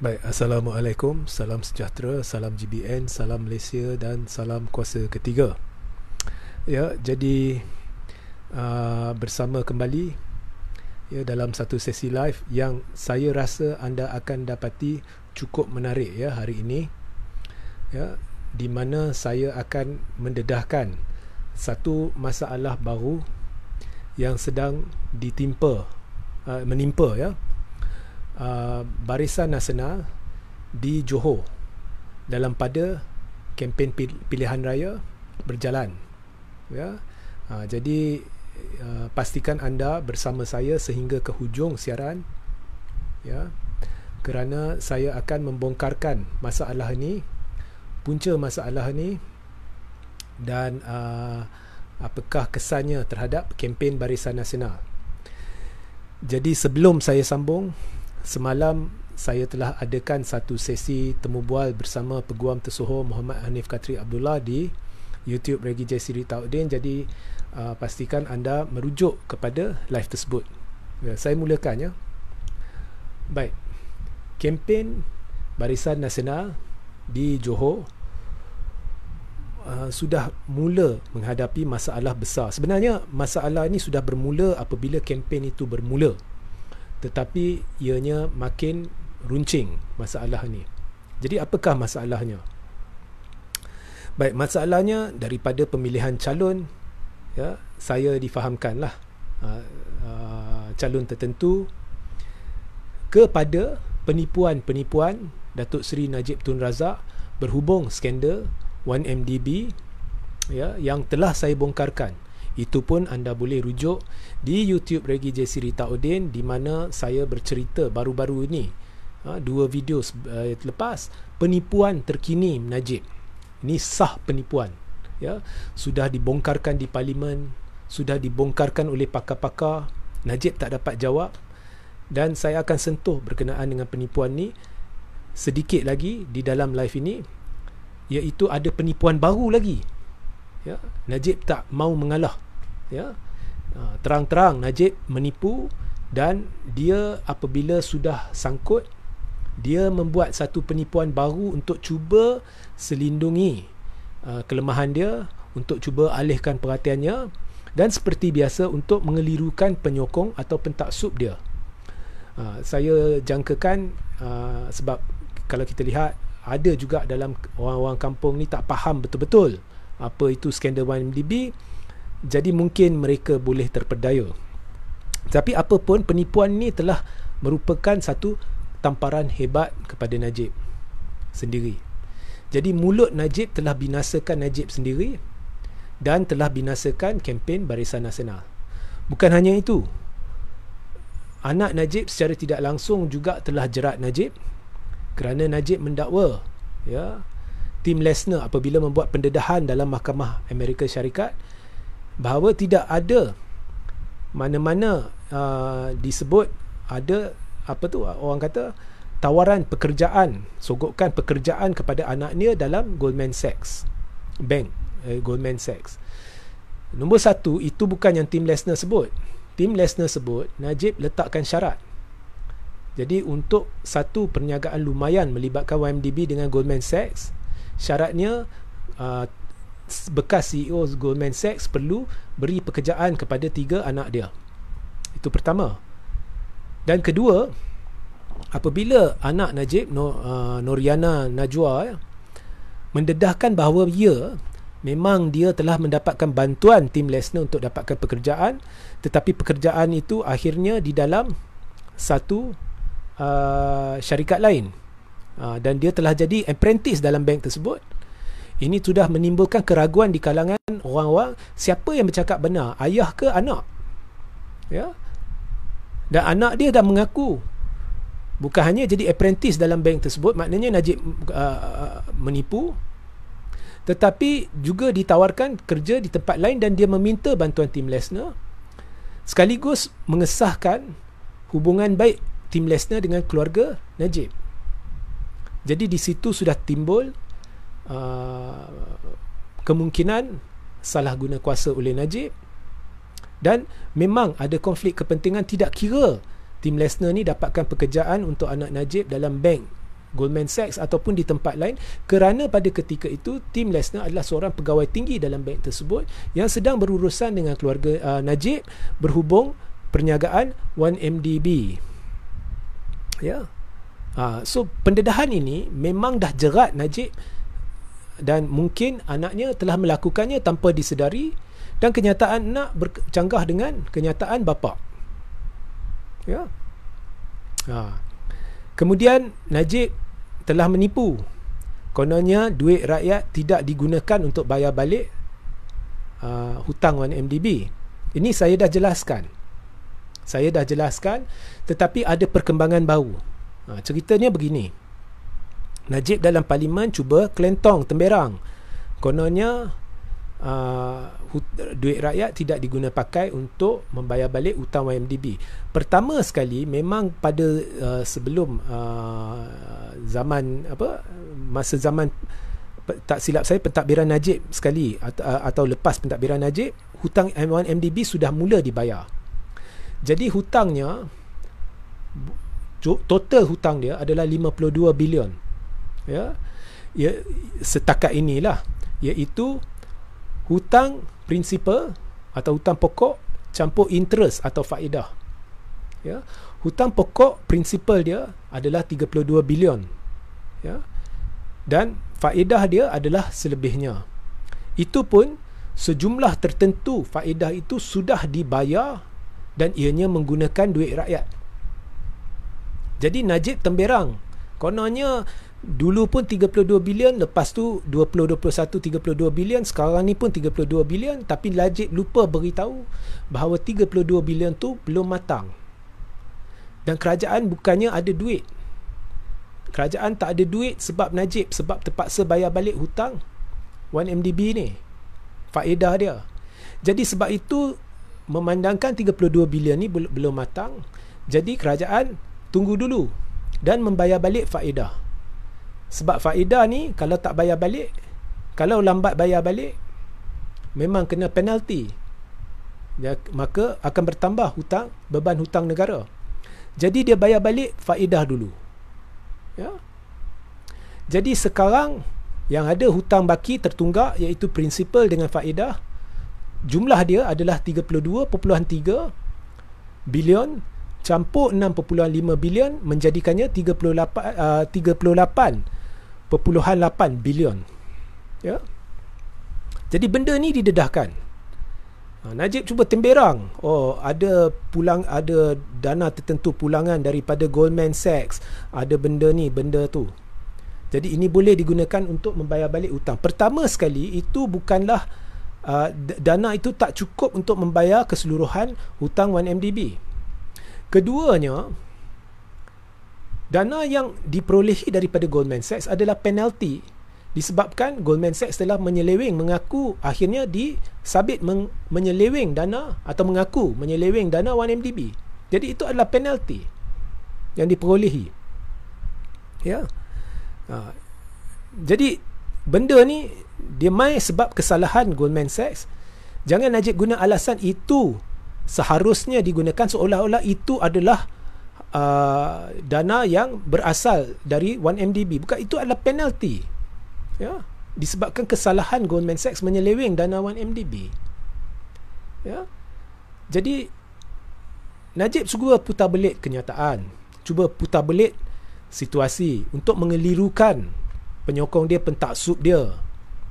Baik, Assalamualaikum, salam sejahtera, salam GBN, salam Malaysia dan salam kuasa ketiga. Ya, jadi uh, bersama kembali ya dalam satu sesi live yang saya rasa anda akan dapati cukup menarik ya hari ini. Ya, di mana saya akan mendedahkan satu masalah baru yang sedang ditimpa uh, menimpa ya Ah, barisan Nasional di Johor dalam pada kempen pilihan raya berjalan. Ya. Ha, jadi uh, pastikan anda bersama saya sehingga ke hujung siaran. Ya. Kerana saya akan membongkarkan masalah ini, punca masalah ini dan uh, apakah kesannya terhadap kempen Barisan Nasional. Jadi sebelum saya sambung, semalam saya telah adakan satu sesi temu bual bersama peguam tersohor Muhammad Hanif Katri Abdullah di YouTube Regi JC Ritauddin jadi uh, pastikan anda merujuk kepada live tersebut ya, saya mulakan ya baik kempen Barisan Nasional di Johor Uh, sudah mula menghadapi masalah besar. Sebenarnya masalah ini sudah bermula apabila kempen itu bermula tetapi ianya makin runcing masalah ni. Jadi apakah masalahnya? Baik, masalahnya daripada pemilihan calon ya, saya difahamkanlah uh, uh, calon tertentu kepada penipuan-penipuan Datuk Seri Najib Tun Razak berhubung skandal 1MDB ya, yang telah saya bongkarkan itu pun anda boleh rujuk di YouTube Regi J. Rita Odin di mana saya bercerita baru-baru ini ha, dua video eh, lepas penipuan terkini Najib. Ini sah penipuan. Ya, sudah dibongkarkan di parlimen, sudah dibongkarkan oleh pakar-pakar. Najib tak dapat jawab dan saya akan sentuh berkenaan dengan penipuan ni sedikit lagi di dalam live ini iaitu ada penipuan baru lagi ya Najib tak mau mengalah ya ah, terang-terang Najib menipu dan dia apabila sudah sangkut dia membuat satu penipuan baru untuk cuba selindungi ah, kelemahan dia untuk cuba alihkan perhatiannya dan seperti biasa untuk mengelirukan penyokong atau pentaksub dia ah, saya jangkakan sebab kalau kita lihat ada juga dalam orang-orang kampung ni tak faham betul-betul apa itu skandal 1MDB jadi mungkin mereka boleh terpedaya tapi apapun penipuan ni telah merupakan satu tamparan hebat kepada Najib sendiri jadi mulut Najib telah binasakan Najib sendiri dan telah binasakan kempen Barisan Nasional bukan hanya itu anak Najib secara tidak langsung juga telah jerat Najib kerana Najib mendakwa ya Tim Lesnar apabila membuat pendedahan dalam mahkamah Amerika Syarikat bahawa tidak ada mana-mana uh, disebut ada apa tu uh, orang kata tawaran pekerjaan sogokan pekerjaan kepada anaknya dalam Goldman Sachs bank eh, Goldman Sachs nombor satu itu bukan yang Tim Lesner sebut Tim Lesner sebut Najib letakkan syarat jadi untuk satu perniagaan lumayan melibatkan YMDB dengan Goldman Sachs syaratnya uh, bekas CEO Goldman Sachs perlu beri pekerjaan kepada tiga anak dia. Itu pertama. Dan kedua, apabila anak Najib uh, Noriana Najwa ya, mendedahkan bahawa ya memang dia telah mendapatkan bantuan tim Lesnar untuk dapatkan pekerjaan tetapi pekerjaan itu akhirnya di dalam satu uh, syarikat lain uh, dan dia telah jadi apprentice dalam bank tersebut ini sudah menimbulkan keraguan di kalangan orang-orang siapa yang bercakap benar, ayah ke anak. Ya. Dan anak dia dah mengaku bukan hanya jadi apprentice dalam bank tersebut, maknanya Najib uh, uh menipu tetapi juga ditawarkan kerja di tempat lain dan dia meminta bantuan Tim Lesner sekaligus mengesahkan hubungan baik Tim Lesner dengan keluarga Najib. Jadi di situ sudah timbul Uh, kemungkinan salah guna kuasa oleh Najib dan memang ada konflik kepentingan tidak kira Tim Lesnar ni dapatkan pekerjaan untuk anak Najib dalam bank Goldman Sachs ataupun di tempat lain kerana pada ketika itu Tim Lesnar adalah seorang pegawai tinggi dalam bank tersebut yang sedang berurusan dengan keluarga uh, Najib berhubung perniagaan 1MDB. Ya. Yeah. Uh, so pendedahan ini memang dah jerat Najib dan mungkin anaknya telah melakukannya tanpa disedari dan kenyataan nak bercanggah dengan kenyataan bapa. Ya. Ha. Kemudian Najib telah menipu. Kononnya duit rakyat tidak digunakan untuk bayar balik uh, hutang 1MDB. Ini saya dah jelaskan. Saya dah jelaskan tetapi ada perkembangan baru. Ha, ceritanya begini. Najib dalam parlimen cuba kelentong temberang kononnya uh, hut, duit rakyat tidak pakai untuk membayar balik hutang YMDB pertama sekali memang pada uh, sebelum uh, zaman apa masa zaman tak silap saya pentadbiran Najib sekali atau, atau lepas pentadbiran Najib hutang m mdb sudah mula dibayar jadi hutangnya total hutang dia adalah 52 bilion ya ya setakat inilah iaitu hutang prinsipal atau hutang pokok campur interest atau faedah ya hutang pokok prinsipal dia adalah 32 bilion ya dan faedah dia adalah selebihnya itu pun sejumlah tertentu faedah itu sudah dibayar dan ianya menggunakan duit rakyat jadi Najib Temberang kononnya dulu pun 32 bilion lepas tu 2021 32 bilion sekarang ni pun 32 bilion tapi lajib lupa beritahu bahawa 32 bilion tu belum matang dan kerajaan bukannya ada duit kerajaan tak ada duit sebab Najib sebab terpaksa bayar balik hutang 1MDB ni faedah dia jadi sebab itu memandangkan 32 bilion ni belum matang jadi kerajaan tunggu dulu dan membayar balik faedah sebab faedah ni kalau tak bayar balik kalau lambat bayar balik memang kena penalti ya, maka akan bertambah hutang beban hutang negara jadi dia bayar balik faedah dulu ya jadi sekarang yang ada hutang baki tertunggak iaitu prinsipal dengan faedah jumlah dia adalah 32.3 bilion campur 6.5 bilion menjadikannya 38 uh, lapan bilion. Ya. Jadi benda ni didedahkan. Ha, Najib cuba temberang. Oh, ada pulang ada dana tertentu pulangan daripada Goldman Sachs, ada benda ni, benda tu. Jadi ini boleh digunakan untuk membayar balik hutang. Pertama sekali itu bukanlah uh, dana itu tak cukup untuk membayar keseluruhan hutang 1MDB. Keduanya, dana yang diperolehi daripada Goldman Sachs adalah penalti disebabkan Goldman Sachs telah menyeleweng mengaku akhirnya disabit men- menyeleweng dana atau mengaku menyeleweng dana 1MDB jadi itu adalah penalti yang diperolehi ya ha. jadi benda ni dia mai sebab kesalahan Goldman Sachs jangan Najib guna alasan itu seharusnya digunakan seolah-olah itu adalah uh, dana yang berasal dari 1MDB bukan itu adalah penalty ya yeah. disebabkan kesalahan Goldman Sachs menyeleweng dana 1MDB ya yeah. jadi Najib cuba putar belit kenyataan cuba putar belit situasi untuk mengelirukan penyokong dia pentaksub dia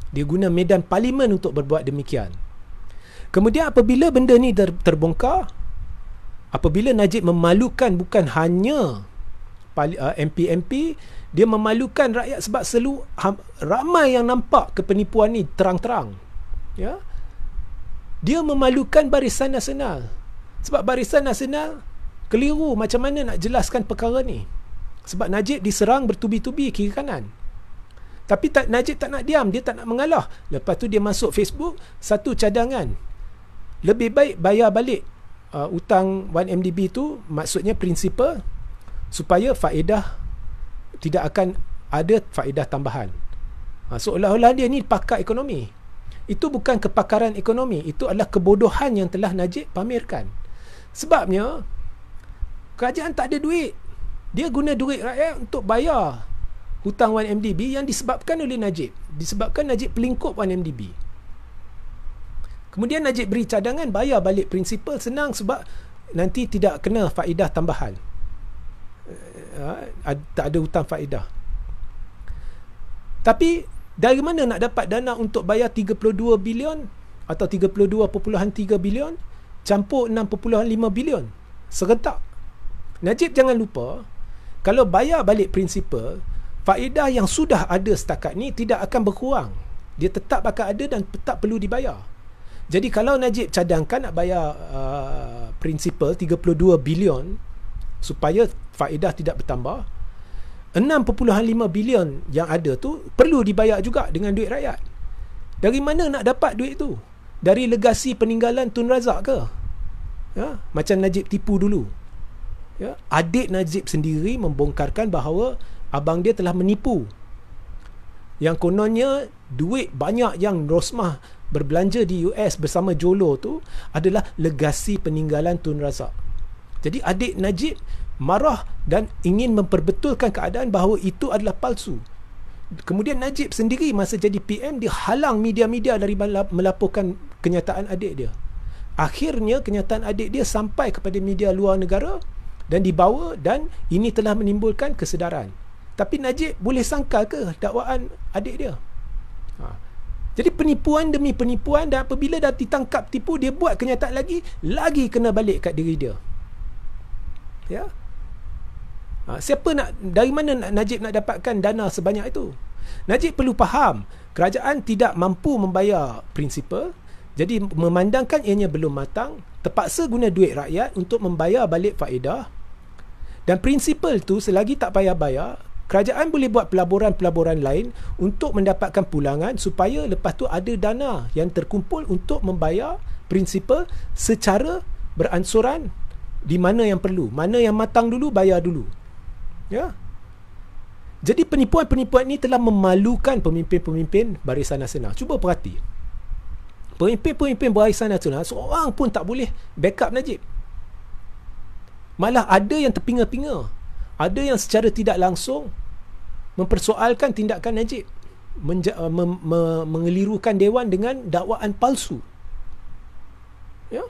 dia guna medan parlimen untuk berbuat demikian kemudian apabila benda ni terbongkar apabila Najib memalukan bukan hanya uh, MP-MP dia memalukan rakyat sebab selu, ramai yang nampak kepenipuan ni terang-terang ya dia memalukan barisan nasional sebab barisan nasional keliru macam mana nak jelaskan perkara ni sebab Najib diserang bertubi-tubi kiri kanan tapi tak, Najib tak nak diam dia tak nak mengalah lepas tu dia masuk Facebook satu cadangan lebih baik bayar balik uh, hutang 1MDB tu maksudnya prinsipal supaya faedah tidak akan ada faedah tambahan. Ha, seolah-olah dia ni pakar ekonomi. Itu bukan kepakaran ekonomi, itu adalah kebodohan yang telah Najib pamerkan. Sebabnya kerajaan tak ada duit. Dia guna duit rakyat untuk bayar hutang 1MDB yang disebabkan oleh Najib, disebabkan Najib pelingkup 1MDB. Kemudian Najib beri cadangan bayar balik prinsipal senang sebab nanti tidak kena faedah tambahan. Ha, tak ada hutang faedah. Tapi dari mana nak dapat dana untuk bayar 32 bilion atau 32.3 bilion campur 6.5 bilion serentak. Najib jangan lupa kalau bayar balik prinsipal, faedah yang sudah ada setakat ni tidak akan berkurang. Dia tetap akan ada dan tetap perlu dibayar. Jadi kalau Najib cadangkan nak bayar uh, principal 32 bilion supaya faedah tidak bertambah, 6.5 bilion yang ada tu perlu dibayar juga dengan duit rakyat. Dari mana nak dapat duit tu? Dari legasi peninggalan Tun Razak ke? Ya, macam Najib tipu dulu. Ya, adik Najib sendiri membongkarkan bahawa abang dia telah menipu. Yang kononnya duit banyak yang Rosmah berbelanja di US bersama Jolo tu adalah legasi peninggalan Tun Razak. Jadi adik Najib marah dan ingin memperbetulkan keadaan bahawa itu adalah palsu. Kemudian Najib sendiri masa jadi PM dihalang media-media dari melaporkan kenyataan adik dia. Akhirnya kenyataan adik dia sampai kepada media luar negara dan dibawa dan ini telah menimbulkan kesedaran. Tapi Najib boleh sangka ke dakwaan adik dia? Ha. Jadi penipuan demi penipuan dan apabila dah ditangkap tipu dia buat kenyataan lagi lagi kena balik kat diri dia. Ya. Ha, siapa nak dari mana nak, Najib nak dapatkan dana sebanyak itu? Najib perlu faham kerajaan tidak mampu membayar prinsipal jadi memandangkan ianya belum matang terpaksa guna duit rakyat untuk membayar balik faedah dan prinsipal tu selagi tak payah bayar kerajaan boleh buat pelaburan-pelaburan lain untuk mendapatkan pulangan supaya lepas tu ada dana yang terkumpul untuk membayar prinsipal secara beransuran di mana yang perlu mana yang matang dulu bayar dulu ya jadi penipuan-penipuan ini telah memalukan pemimpin-pemimpin barisan nasional cuba perhati pemimpin-pemimpin barisan nasional seorang pun tak boleh backup Najib malah ada yang terpinga-pinga ada yang secara tidak langsung mempersoalkan tindakan Najib menja- uh, me- me- mengelirukan dewan dengan dakwaan palsu ya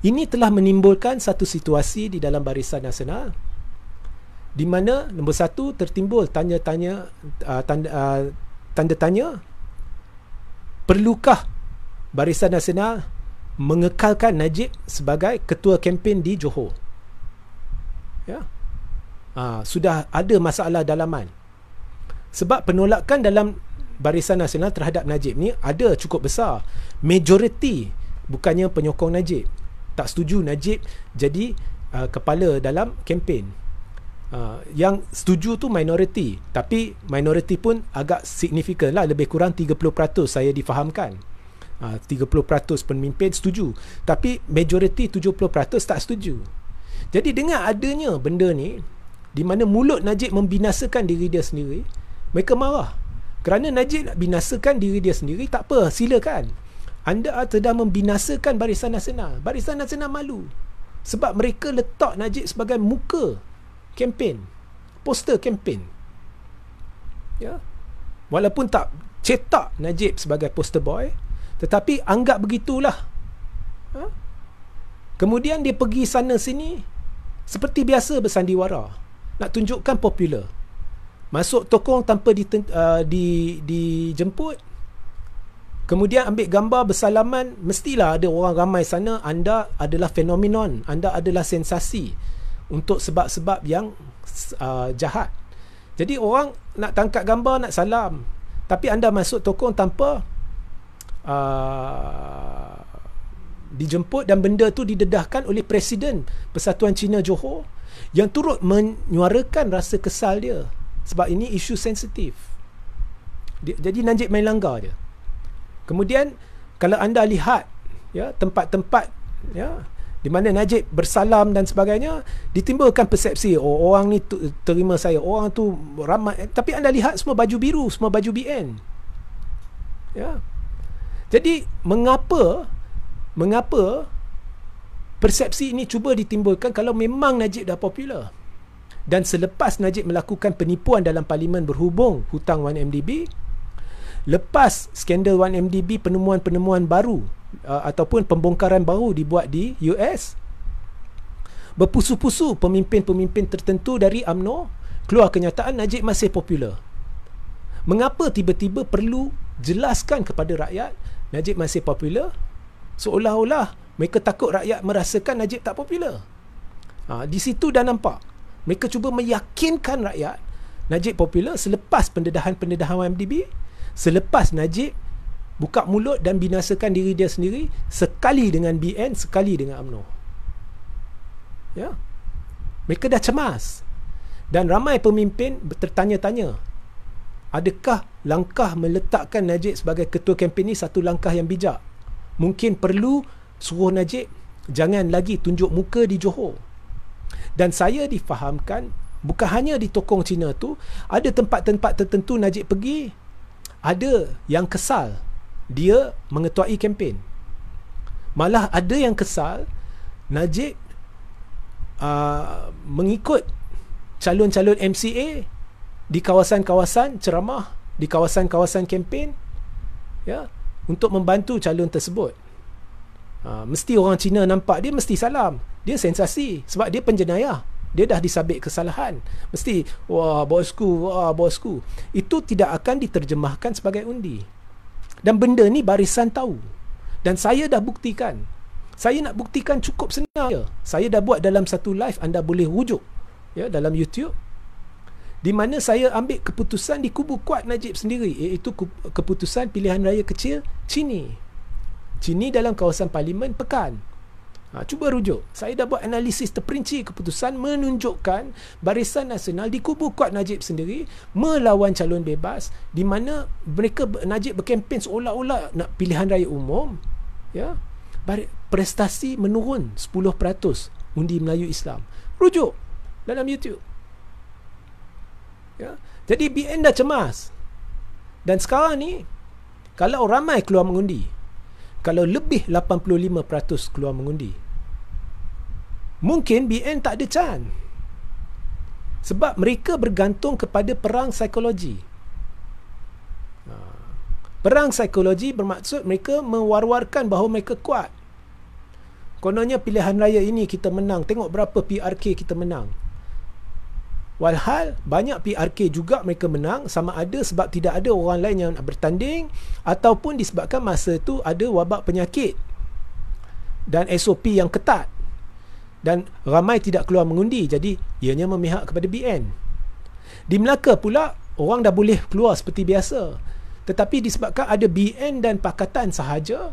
ini telah menimbulkan satu situasi di dalam barisan nasional di mana nombor satu tertimbul tanya-tanya uh, tanda, uh, tanda tanya perlukah barisan nasional mengekalkan Najib sebagai ketua kempen di Johor ya ha, sudah ada masalah dalaman sebab penolakan dalam barisan nasional terhadap Najib ni ada cukup besar majoriti bukannya penyokong Najib tak setuju Najib jadi uh, kepala dalam kempen uh, yang setuju tu minoriti tapi minoriti pun agak signifikan lah lebih kurang 30% saya difahamkan uh, 30% pemimpin setuju tapi majoriti 70% tak setuju jadi dengan adanya benda ni di mana mulut Najib membinasakan diri dia sendiri, mereka marah. Kerana Najib nak binasakan diri dia sendiri, tak apa, silakan. Anda sedang membinasakan Barisan Nasional. Barisan Nasional malu. Sebab mereka letak Najib sebagai muka kempen, poster kempen. Ya. Walaupun tak cetak Najib sebagai poster boy, tetapi anggap begitulah. Ha? Kemudian dia pergi sana sini seperti biasa bersandiwara. Nak tunjukkan popular. Masuk tokong tanpa di uh, di dijemput. Kemudian ambil gambar bersalaman, mestilah ada orang ramai sana, anda adalah fenomenon, anda adalah sensasi untuk sebab-sebab yang uh, jahat. Jadi orang nak tangkap gambar nak salam. Tapi anda masuk tokong tanpa uh, dijemput dan benda tu didedahkan oleh presiden Persatuan Cina Johor yang turut menyuarakan rasa kesal dia sebab ini isu sensitif. Jadi Najib main langgar dia. Kemudian kalau anda lihat ya tempat-tempat ya di mana Najib bersalam dan sebagainya ditimbulkan persepsi oh, orang ni t- terima saya orang tu ramai eh, tapi anda lihat semua baju biru semua baju BN ya jadi mengapa mengapa persepsi ini cuba ditimbulkan kalau memang Najib dah popular dan selepas Najib melakukan penipuan dalam parlimen berhubung hutang 1MDB lepas skandal 1MDB penemuan-penemuan baru uh, ataupun pembongkaran baru dibuat di US berpusu-pusu pemimpin-pemimpin tertentu dari AMNO keluar kenyataan Najib masih popular mengapa tiba-tiba perlu jelaskan kepada rakyat Najib masih popular seolah-olah mereka takut rakyat merasakan Najib tak popular. Ha, di situ dah nampak. Mereka cuba meyakinkan rakyat Najib popular selepas pendedahan-pendedahan YMDB, selepas Najib buka mulut dan binasakan diri dia sendiri sekali dengan BN, sekali dengan UMNO. Ya. Mereka dah cemas. Dan ramai pemimpin bertanya-tanya, adakah langkah meletakkan Najib sebagai ketua kempen ni satu langkah yang bijak? mungkin perlu suruh Najib jangan lagi tunjuk muka di Johor. Dan saya difahamkan bukan hanya di tokong Cina tu, ada tempat-tempat tertentu Najib pergi, ada yang kesal dia mengetuai kempen. Malah ada yang kesal Najib uh, mengikut calon-calon MCA di kawasan-kawasan ceramah, di kawasan-kawasan kempen. Ya, untuk membantu calon tersebut ha, mesti orang Cina nampak dia mesti salam dia sensasi sebab dia penjenayah dia dah disabit kesalahan mesti wah bosku wah bosku itu tidak akan diterjemahkan sebagai undi dan benda ni barisan tahu dan saya dah buktikan saya nak buktikan cukup senang saya dah buat dalam satu live anda boleh rujuk ya dalam YouTube di mana saya ambil keputusan di kubu kuat Najib sendiri iaitu keputusan pilihan raya kecil Cini Cini dalam kawasan parlimen Pekan ha, cuba rujuk saya dah buat analisis terperinci keputusan menunjukkan barisan nasional di kubu kuat Najib sendiri melawan calon bebas di mana mereka Najib berkempen seolah-olah nak pilihan raya umum ya prestasi menurun 10% undi Melayu Islam rujuk dalam YouTube Ya. Jadi BN dah cemas. Dan sekarang ni kalau ramai keluar mengundi, kalau lebih 85% keluar mengundi, mungkin BN tak ada can. Sebab mereka bergantung kepada perang psikologi. Ha. Perang psikologi bermaksud mereka mewar-warkan bahawa mereka kuat. Kononnya pilihan raya ini kita menang. Tengok berapa PRK kita menang. Walhal banyak PRK juga mereka menang sama ada sebab tidak ada orang lain yang nak bertanding ataupun disebabkan masa tu ada wabak penyakit dan SOP yang ketat dan ramai tidak keluar mengundi jadi ianya memihak kepada BN di Melaka pula orang dah boleh keluar seperti biasa tetapi disebabkan ada BN dan pakatan sahaja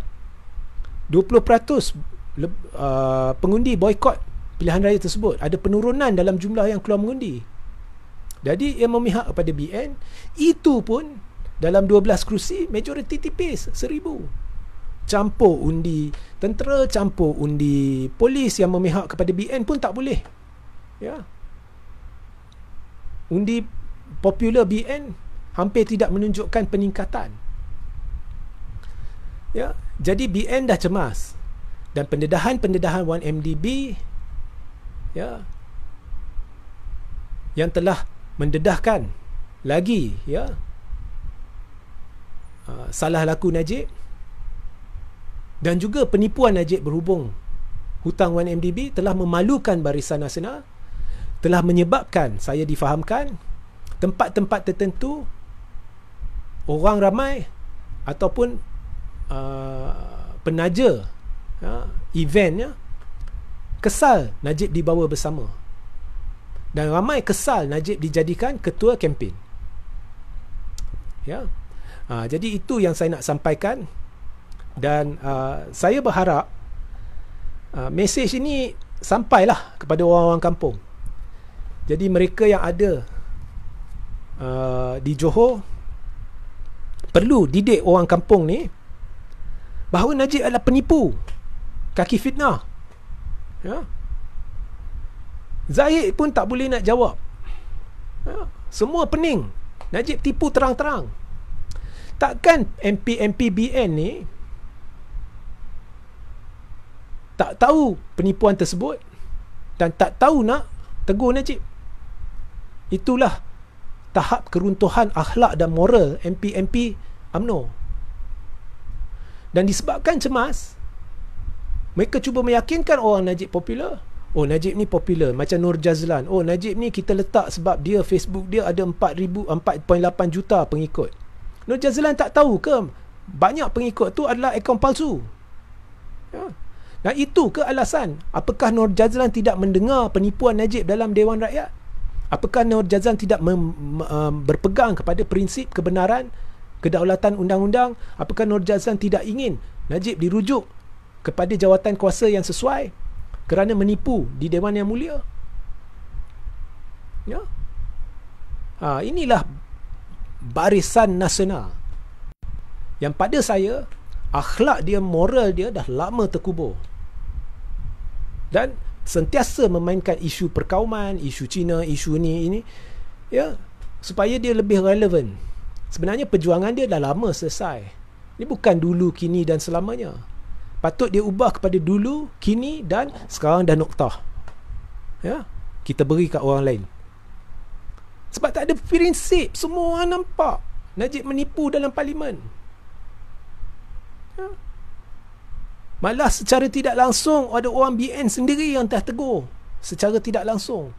20% uh, pengundi boykot pilihan raya tersebut ada penurunan dalam jumlah yang keluar mengundi jadi yang memihak kepada BN itu pun dalam 12 kerusi majoriti tipis seribu campur undi tentera campur undi polis yang memihak kepada BN pun tak boleh ya undi popular BN hampir tidak menunjukkan peningkatan ya jadi BN dah cemas dan pendedahan-pendedahan 1MDB ya yang telah mendedahkan lagi ya ah, salah laku Najib dan juga penipuan Najib berhubung hutang 1MDB telah memalukan barisan nasional telah menyebabkan saya difahamkan tempat-tempat tertentu orang ramai ataupun uh, penaja uh, ah, eventnya kesal Najib dibawa bersama dan ramai kesal Najib dijadikan ketua kempen. Ya. Ha, jadi itu yang saya nak sampaikan dan uh, saya berharap uh, mesej ini sampailah kepada orang-orang kampung. Jadi mereka yang ada uh, di Johor perlu didik orang kampung ni bahawa Najib adalah penipu kaki fitnah. Ya. Yeah. Zahid pun tak boleh nak jawab ha? Semua pening Najib tipu terang-terang Takkan MP-MPBN ni Tak tahu penipuan tersebut Dan tak tahu nak tegur Najib Itulah tahap keruntuhan akhlak dan moral MP-MP UMNO Dan disebabkan cemas Mereka cuba meyakinkan orang Najib popular Oh Najib ni popular macam Nur Jazlan. Oh Najib ni kita letak sebab dia Facebook dia ada 4000 4.8 juta pengikut. Nur Jazlan tak tahu ke banyak pengikut tu adalah akaun palsu. Ya. Dan itu ke alasan? Apakah Nur Jazlan tidak mendengar penipuan Najib dalam Dewan Rakyat? Apakah Nur Jazlan tidak mem, um, berpegang kepada prinsip kebenaran kedaulatan undang-undang? Apakah Nur Jazlan tidak ingin Najib dirujuk kepada jawatan kuasa yang sesuai? kerana menipu di dewan yang mulia ya ha inilah barisan nasional yang pada saya akhlak dia moral dia dah lama terkubur dan sentiasa memainkan isu perkauman isu Cina isu ni ini ya supaya dia lebih relevan sebenarnya perjuangan dia dah lama selesai ini bukan dulu kini dan selamanya patut dia ubah kepada dulu, kini dan sekarang dan noktah. Ya. Kita beri kat orang lain. Sebab tak ada prinsip, semua orang nampak Najib menipu dalam parlimen. Ya. Malah secara tidak langsung ada orang BN sendiri yang telah tegur secara tidak langsung.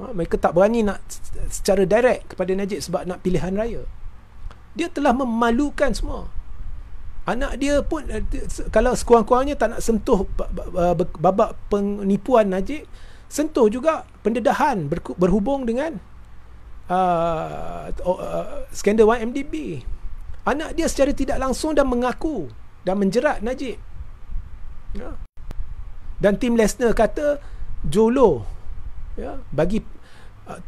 Ha, mereka tak berani nak secara direct kepada Najib sebab nak pilihan raya. Dia telah memalukan semua anak dia pun eh, kalau sekurang-kurangnya tak nak sentuh babak penipuan Najib sentuh juga pendedahan berhubung dengan uh, uh, skandal YMDB anak dia secara tidak langsung dah mengaku dan menjerat Najib ya. dan tim Lesnar kata Jolo ya, bagi ah,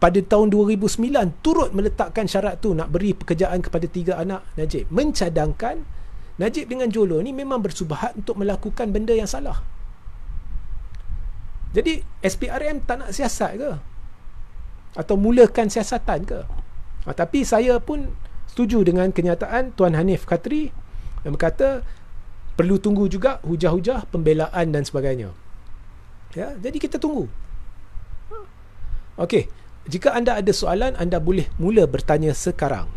pada tahun 2009 turut meletakkan syarat tu nak beri pekerjaan kepada tiga anak Najib mencadangkan Najib dengan Jolo ni memang bersubahat untuk melakukan benda yang salah. Jadi SPRM tak nak siasat ke? Atau mulakan siasatan ke? Ha, tapi saya pun setuju dengan kenyataan Tuan Hanif Katri yang berkata perlu tunggu juga hujah-hujah pembelaan dan sebagainya. Ya, jadi kita tunggu. Okey, jika anda ada soalan anda boleh mula bertanya sekarang.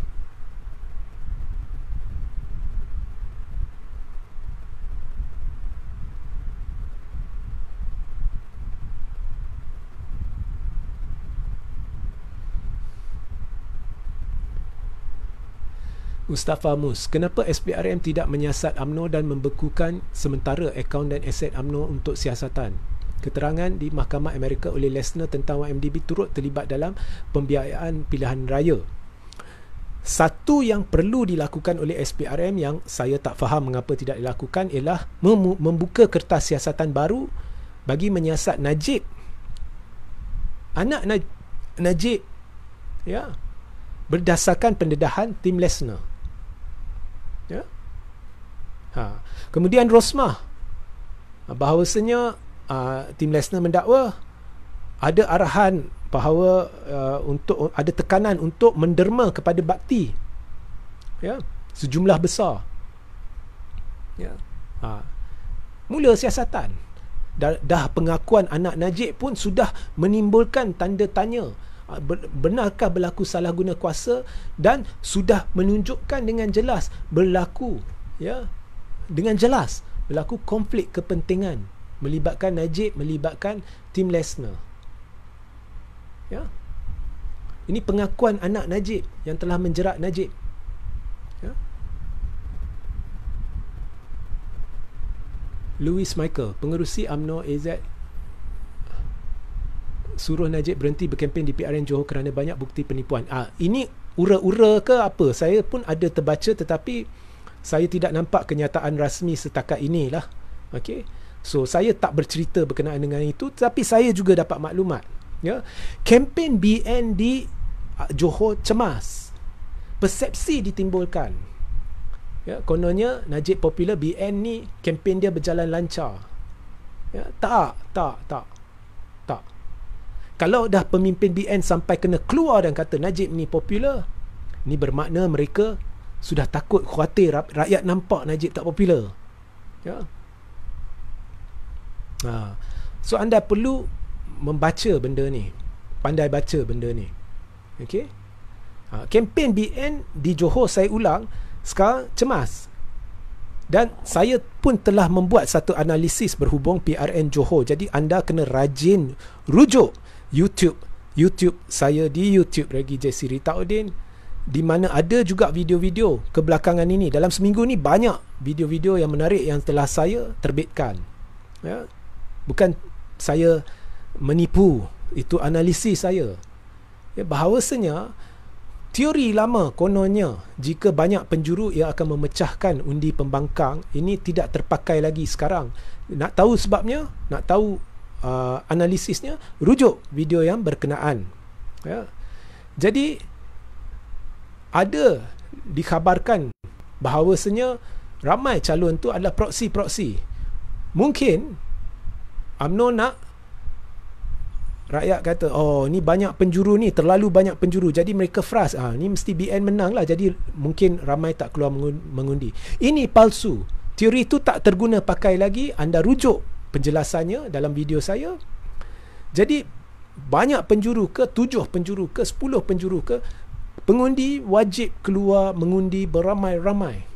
Ustaz Mus, kenapa SPRM tidak menyiasat AMNO dan membekukan sementara akaun dan aset AMNO untuk siasatan? Keterangan di Mahkamah Amerika oleh Lesner tentang YMDB turut terlibat dalam pembiayaan pilihan raya. Satu yang perlu dilakukan oleh SPRM yang saya tak faham mengapa tidak dilakukan ialah membuka kertas siasatan baru bagi menyiasat Najib. Anak Naj- Najib. Ya. Berdasarkan pendedahan tim Lesner. Ha. Kemudian Rosmah bahawasanya uh, Tim Lesnar mendakwa ada arahan bahawa uh, untuk ada tekanan untuk menderma kepada bakti. Ya, sejumlah besar. Ya. Ha. Mula siasatan dah, dah pengakuan anak Najib pun sudah menimbulkan tanda tanya ah, benarkah berlaku salah guna kuasa dan sudah menunjukkan dengan jelas berlaku ya dengan jelas berlaku konflik kepentingan melibatkan Najib melibatkan Tim Lesnar. Ya. Ini pengakuan anak Najib yang telah menjerat Najib. Ya. Louis Michael, pengerusi UMNO AZ suruh Najib berhenti berkempen di PRN Johor kerana banyak bukti penipuan. Ah, ini ura-ura ke apa? Saya pun ada terbaca tetapi saya tidak nampak kenyataan rasmi setakat inilah. Okey. So saya tak bercerita berkenaan dengan itu tapi saya juga dapat maklumat. Ya. Kempen BN di ah, Johor cemas. Persepsi ditimbulkan. Ya, kononnya Najib Popular BN ni kempen dia berjalan lancar. Ya, tak, tak, tak. Tak. Kalau dah pemimpin BN sampai kena keluar dan kata Najib ni popular, ni bermakna mereka sudah takut khawatir, rakyat nampak Najib tak popular ya ha. so anda perlu membaca benda ni pandai baca benda ni okey ha. kempen BN di Johor saya ulang sekarang cemas dan saya pun telah membuat satu analisis berhubung PRN Johor. Jadi anda kena rajin rujuk YouTube. YouTube saya di YouTube Regi JC Rita di mana ada juga video-video kebelakangan ini dalam seminggu ini banyak video-video yang menarik yang telah saya terbitkan ya bukan saya menipu itu analisis saya ya bahawasanya teori lama kononnya jika banyak penjuru ia akan memecahkan undi pembangkang ini tidak terpakai lagi sekarang nak tahu sebabnya nak tahu uh, analisisnya rujuk video yang berkenaan ya jadi ada dikhabarkan bahawasanya ramai calon tu adalah proksi-proksi. Mungkin UMNO nak rakyat kata, oh ni banyak penjuru ni, terlalu banyak penjuru. Jadi mereka frust, ah, ni mesti BN menang lah. Jadi mungkin ramai tak keluar mengundi. Ini palsu. Teori tu tak terguna pakai lagi. Anda rujuk penjelasannya dalam video saya. Jadi banyak penjuru ke, tujuh penjuru ke, sepuluh penjuru ke, Pengundi wajib keluar mengundi beramai-ramai.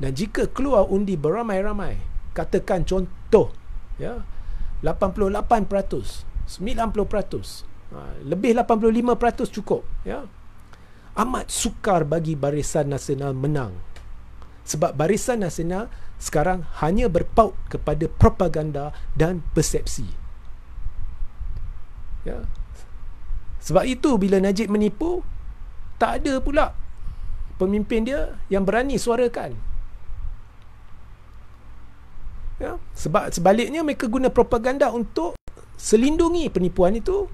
Dan jika keluar undi beramai-ramai, katakan contoh, ya, 88%, 90%, ha, lebih 85% cukup, ya. Amat sukar bagi Barisan Nasional menang. Sebab Barisan Nasional sekarang hanya berpaut kepada propaganda dan persepsi. Ya. Sebab itu bila Najib menipu, tak ada pula pemimpin dia yang berani suarakan ya sebab sebaliknya mereka guna propaganda untuk selindungi penipuan itu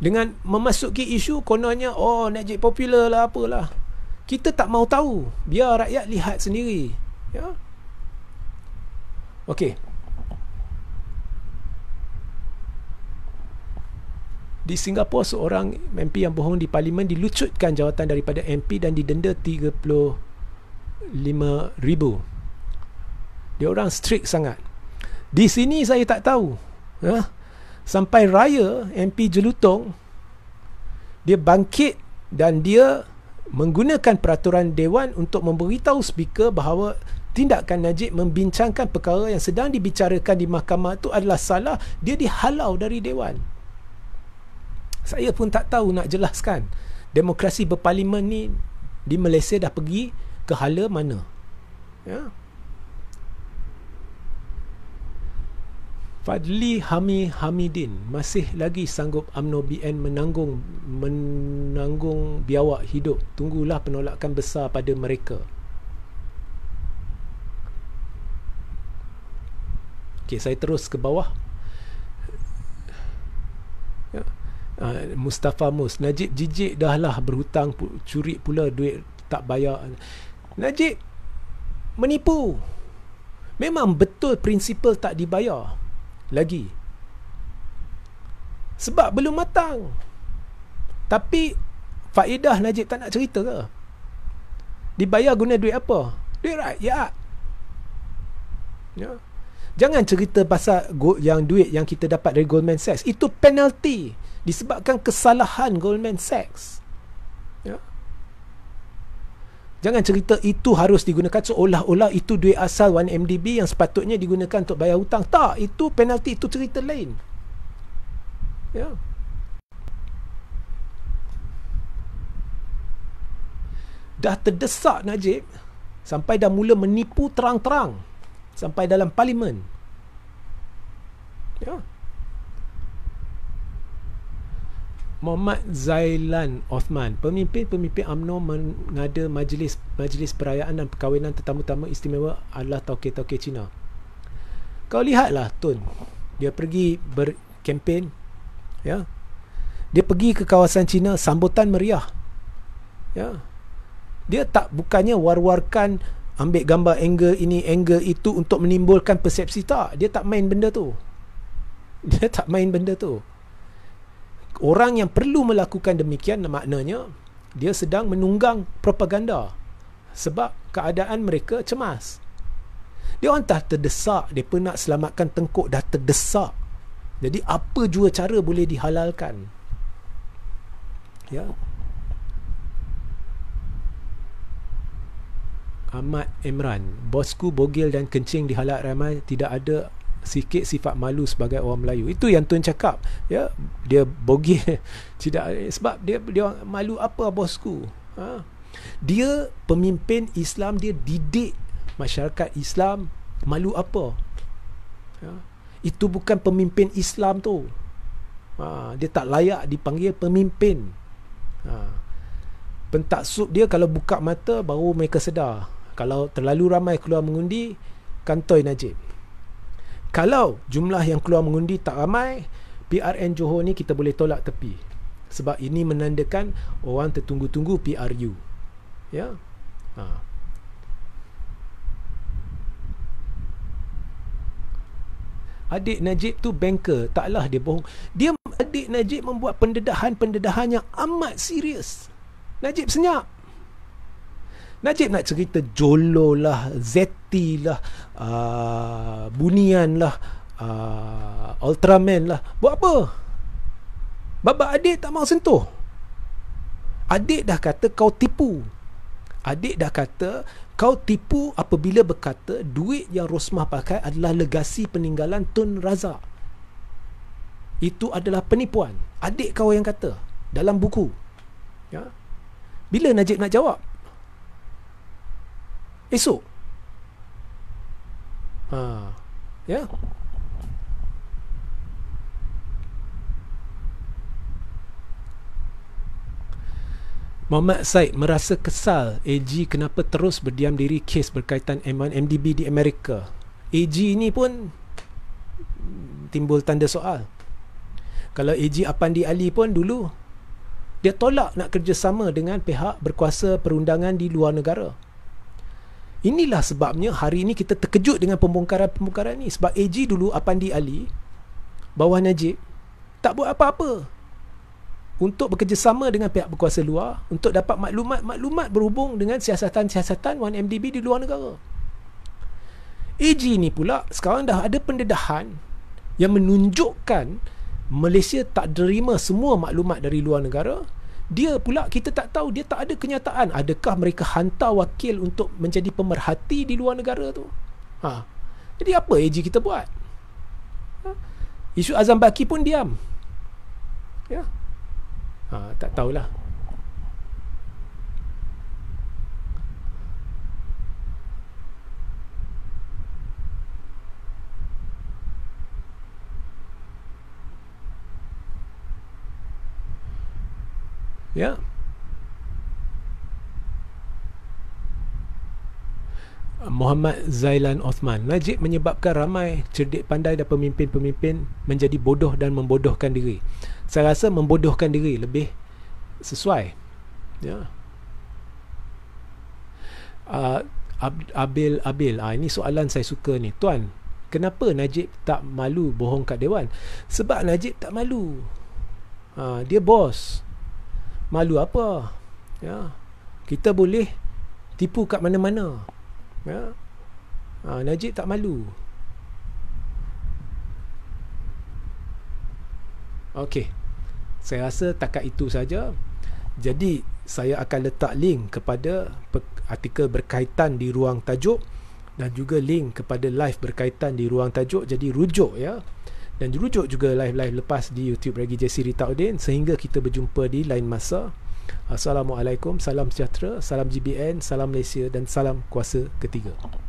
dengan memasuki isu kononnya oh najib popular lah apalah kita tak mau tahu biar rakyat lihat sendiri ya okey Di Singapura, seorang MP yang bohong di parlimen dilucutkan jawatan daripada MP dan didenda RM35,000. Dia orang strict sangat. Di sini saya tak tahu. Ha? Sampai raya, MP Jelutong, dia bangkit dan dia menggunakan peraturan Dewan untuk memberitahu speaker bahawa tindakan Najib membincangkan perkara yang sedang dibicarakan di mahkamah itu adalah salah dia dihalau dari Dewan saya pun tak tahu nak jelaskan demokrasi berparlimen ni di Malaysia dah pergi ke hala mana ya Fadli Hami Hamidin masih lagi sanggup UMNO BN menanggung menanggung biawak hidup tunggulah penolakan besar pada mereka Okay saya terus ke bawah Ah, Mustafa Mus Najib jijik dah lah berhutang curi pula duit tak bayar Najib menipu memang betul prinsipal tak dibayar lagi sebab belum matang tapi faedah Najib tak nak cerita ke dibayar guna duit apa duit rakyat ya jangan cerita pasal yang duit yang kita dapat dari Goldman Sachs itu penalty disebabkan kesalahan Goldman Sachs. Ya. Jangan cerita itu harus digunakan seolah-olah itu duit asal 1MDB yang sepatutnya digunakan untuk bayar hutang. Tak, itu penalti, itu cerita lain. Ya. Dah terdesak Najib sampai dah mula menipu terang-terang sampai dalam parlimen. Ya. Yeah. Muhammad Zailan Osman, pemimpin-pemimpin UMNO mengada majlis majlis perayaan dan perkahwinan tetamu-tamu istimewa adalah tauke-tauke Cina. Kau lihatlah Tun, dia pergi berkempen, ya. Dia pergi ke kawasan Cina, sambutan meriah. Ya. Dia tak bukannya war-warkan ambil gambar angle ini, angle itu untuk menimbulkan persepsi tak. Dia tak main benda tu. Dia tak main benda tu orang yang perlu melakukan demikian maknanya dia sedang menunggang propaganda sebab keadaan mereka cemas dia orang dah terdesak dia pun nak selamatkan tengkuk dah terdesak jadi apa jua cara boleh dihalalkan ya Ahmad Imran bosku bogil dan kencing dihalak ramai tidak ada sikit sifat malu sebagai orang Melayu. Itu yang tuan cakap. Ya, dia bogil tidak sebab dia dia malu apa bosku? Ha? Dia pemimpin Islam dia didik masyarakat Islam malu apa? Ya? Itu bukan pemimpin Islam tu. Ha, dia tak layak dipanggil pemimpin. Ha. Pentaksub dia kalau buka mata baru mereka sedar. Kalau terlalu ramai keluar mengundi, kantoi Najib kalau jumlah yang keluar mengundi tak ramai PRN Johor ni kita boleh tolak tepi sebab ini menandakan orang tertunggu-tunggu PRU ya ha. adik Najib tu banker taklah dia bohong dia adik Najib membuat pendedahan-pendedahan yang amat serius Najib senyap Najib nak cerita jololah lah lah uh, Bunian lah uh, Ultraman lah Buat apa? Baba adik tak mahu sentuh Adik dah kata kau tipu Adik dah kata kau tipu apabila berkata duit yang Rosmah pakai adalah legasi peninggalan Tun Razak. Itu adalah penipuan. Adik kau yang kata dalam buku. Ya. Bila Najib nak jawab? Esok. Ha. Ya. Muhammad Said merasa kesal AG kenapa terus berdiam diri kes berkaitan MDB di Amerika. AG ini pun timbul tanda soal. Kalau AG Apandi Ali pun dulu dia tolak nak kerjasama dengan pihak berkuasa perundangan di luar negara Inilah sebabnya hari ini kita terkejut dengan pembongkaran-pembongkaran ni sebab AG dulu Apandi Ali bawah Najib tak buat apa-apa untuk bekerjasama dengan pihak berkuasa luar untuk dapat maklumat-maklumat berhubung dengan siasatan-siasatan 1MDB di luar negara. AG ni pula sekarang dah ada pendedahan yang menunjukkan Malaysia tak terima semua maklumat dari luar negara dia pula kita tak tahu dia tak ada kenyataan adakah mereka hantar wakil untuk menjadi pemerhati di luar negara tu ha jadi apa AG kita buat ha. isu Azam Baki pun diam ya ha tak tahulah Ya, Muhammad Zailan Osman Najib menyebabkan ramai cerdik pandai dan pemimpin-pemimpin menjadi bodoh dan membodohkan diri. Saya rasa membodohkan diri lebih sesuai. Ya. Uh, Abil Abil, uh, ini soalan saya suka ni. Tuan, kenapa Najib tak malu bohong kat dewan? Sebab Najib tak malu. Uh, dia bos malu apa ya kita boleh tipu kat mana-mana ya ha, Najib tak malu Okey. Saya rasa takat itu saja. Jadi saya akan letak link kepada artikel berkaitan di ruang tajuk dan juga link kepada live berkaitan di ruang tajuk jadi rujuk ya dan dirujuk juga live-live lepas di YouTube Regi JC Rita Udin sehingga kita berjumpa di lain masa. Assalamualaikum, salam sejahtera, salam GBN, salam Malaysia dan salam kuasa ketiga.